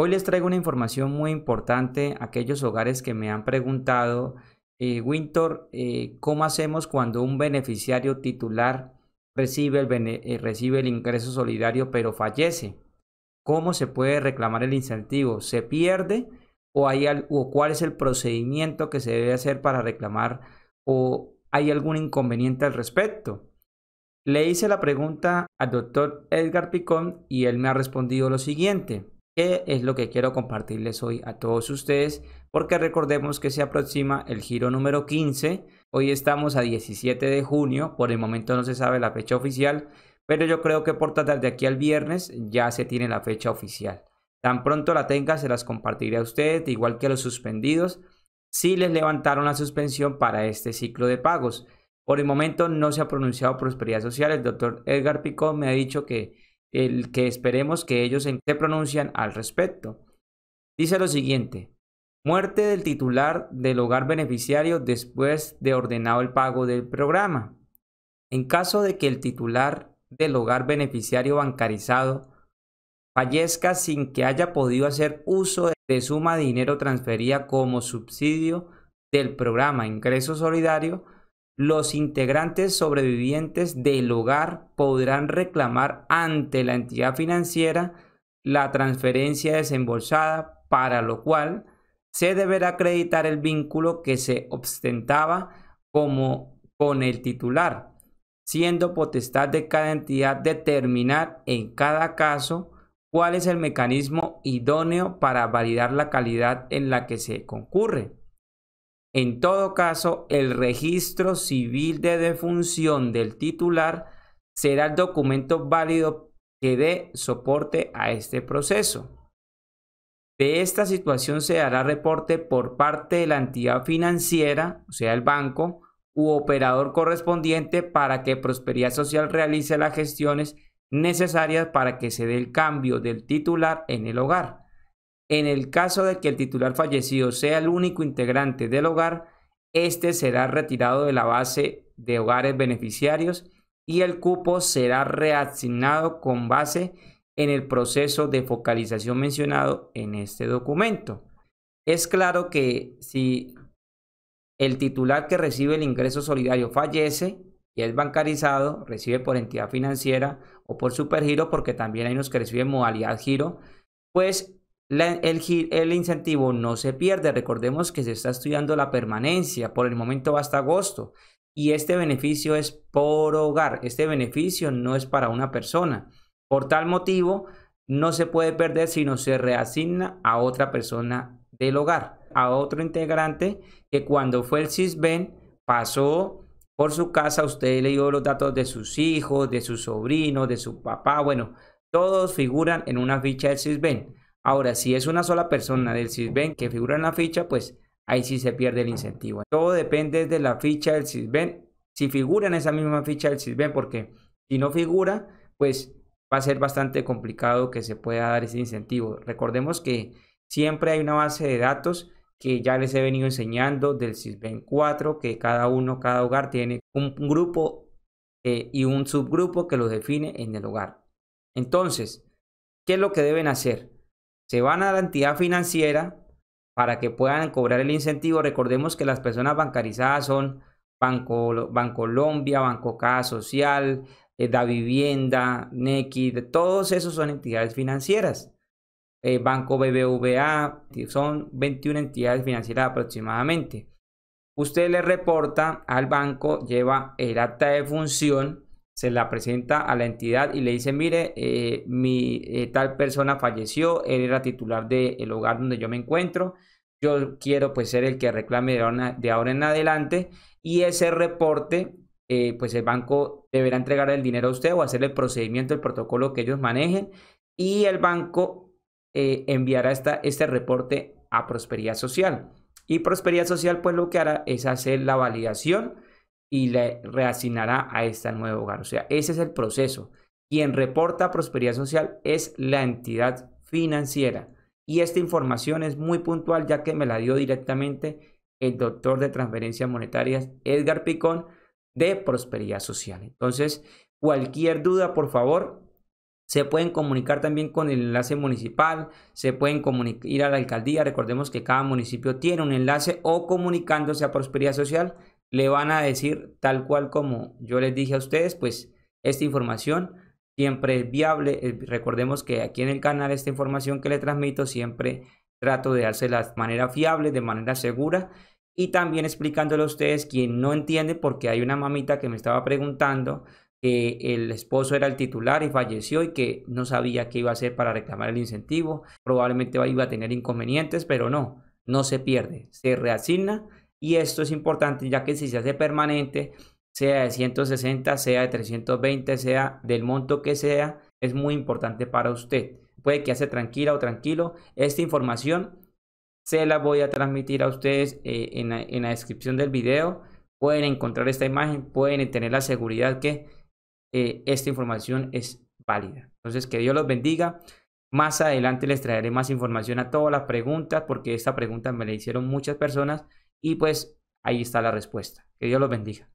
Hoy les traigo una información muy importante a aquellos hogares que me han preguntado, eh, Winter, eh, ¿cómo hacemos cuando un beneficiario titular eh, recibe el, ingreso solidario pero fallece? ¿Cómo se puede reclamar el incentivo? ¿Se pierde o, o cuál es el procedimiento que se debe hacer para reclamar o hay algún inconveniente al respecto? Le hice la pregunta al doctor Edgar Picón y él me ha respondido lo siguiente que es lo que quiero compartirles hoy a todos ustedes, porque recordemos que se aproxima el giro número 15. Hoy estamos a 17 de junio, por el momento no se sabe la fecha oficial, pero yo creo que por tratar de aquí al viernes ya se tiene la fecha oficial. Tan pronto la tenga, se las compartiré a ustedes, igual que a los suspendidos, si les levantaron la suspensión para este ciclo de pagos. Por el momento no se ha pronunciado Prosperidad Social, el doctor Edgar Picón me ha dicho que el que esperemos que ellos se pronuncian al respecto. Dice lo siguiente, muerte del titular del hogar beneficiario después de ordenado el pago del programa. En caso de que el titular del hogar beneficiario bancarizado fallezca sin que haya podido hacer uso de suma de dinero transferida como subsidio del programa Ingreso Solidario, los integrantes sobrevivientes del hogar podrán reclamar ante la entidad financiera la transferencia desembolsada, para lo cual se deberá acreditar el vínculo que se ostentaba como con el titular, siendo potestad de cada entidad determinar en cada caso cuál es el mecanismo idóneo para validar la calidad en la que se concurre. En todo caso, el registro civil de defunción del titular será el documento válido que dé soporte a este proceso. De esta situación se hará reporte por parte de la entidad financiera, o sea, el banco, u operador correspondiente para que Prosperidad Social realice las gestiones necesarias para que se dé el cambio del titular en el hogar. En el caso de que el titular fallecido sea el único integrante del hogar, este será retirado de la base de hogares beneficiarios y el cupo será reasignado con base en el proceso de focalización mencionado en este documento. Es claro que si el titular que recibe el ingreso solidario fallece y es bancarizado, recibe por entidad financiera o por supergiro, porque también hay unos que reciben modalidad giro, pues el, incentivo no se pierde. Recordemos que se está estudiando la permanencia. Por el momento va hasta agosto. Y este beneficio es por hogar. Este beneficio no es para una persona. Por tal motivo, no se puede perder sino se reasigna a otra persona del hogar, a otro integrante que cuando fue el CISBEN pasó por su casa, usted le dio los datos de sus hijos, de su sobrino, de su papá, bueno, todos figuran en una ficha del CISBEN. Ahora, si es una sola persona del CISBEN que figura en la ficha, pues ahí sí se pierde el incentivo. Todo depende de la ficha del CISBEN. Si figura en esa misma ficha del CISBEN, porque si no figura, pues va a ser bastante complicado que se pueda dar ese incentivo. Recordemos que siempre hay una base de datos que ya les he venido enseñando del CISBEN 4, que cada uno, cada hogar tiene un grupo eh, y un subgrupo que lo define en el hogar. Entonces, ¿qué es lo que deben hacer? se van a la entidad financiera para que puedan cobrar el incentivo. Recordemos que las personas bancarizadas son Banco, Colombia, Banco Casa Social, eh, Da Vivienda, Nequi, todos esos son entidades financieras. Eh, banco BBVA, eh, son 21 entidades financieras aproximadamente. Usted le reporta al banco, lleva el acta de función se la presenta a la entidad y le dice, mire, eh, mi eh, tal persona falleció, él era titular del hogar donde yo me encuentro, yo quiero pues ser el que reclame de ahora, en adelante y ese reporte, eh, pues el banco deberá entregar el dinero a usted o hacer el procedimiento, el protocolo que ellos manejen y el banco enviará esta, este reporte a Prosperidad Social. Y Prosperidad Social pues lo que hará es hacer la validación y le reasignará a este nuevo hogar. O sea, ese es el proceso. Quien reporta prosperidad social es la entidad financiera. Y esta información es muy puntual ya que me la dio directamente el doctor de transferencias monetarias Edgar Picón de Prosperidad Social. Entonces, cualquier duda, por favor, se pueden comunicar también con el enlace municipal, se pueden ir a la alcaldía, recordemos que cada municipio tiene un enlace o comunicándose a Prosperidad Social le van a decir tal cual como yo les dije a ustedes, pues esta información siempre es viable. Eh, recordemos que aquí en el canal esta información que le transmito siempre trato de dársela de manera fiable, de manera segura y también explicándole a ustedes quien no entiende porque hay una mamita que me estaba preguntando que el esposo era el titular y falleció y que no sabía qué iba a hacer para reclamar el incentivo. Probablemente iba a tener inconvenientes, pero no, no se pierde, se reasigna y esto es importante ya que si se hace permanente, sea de 160, sea de 320, sea del monto que sea, es muy importante para usted. Puede que hace tranquila o tranquilo. Esta información se la voy a transmitir a ustedes eh, en, la, descripción del video. Pueden encontrar esta imagen, pueden tener la seguridad que eh, esta información es válida. Entonces, que Dios los bendiga. Más adelante les traeré más información a todas las preguntas, porque esta pregunta me la hicieron muchas personas y pues ahí está la respuesta. Que Dios los bendiga.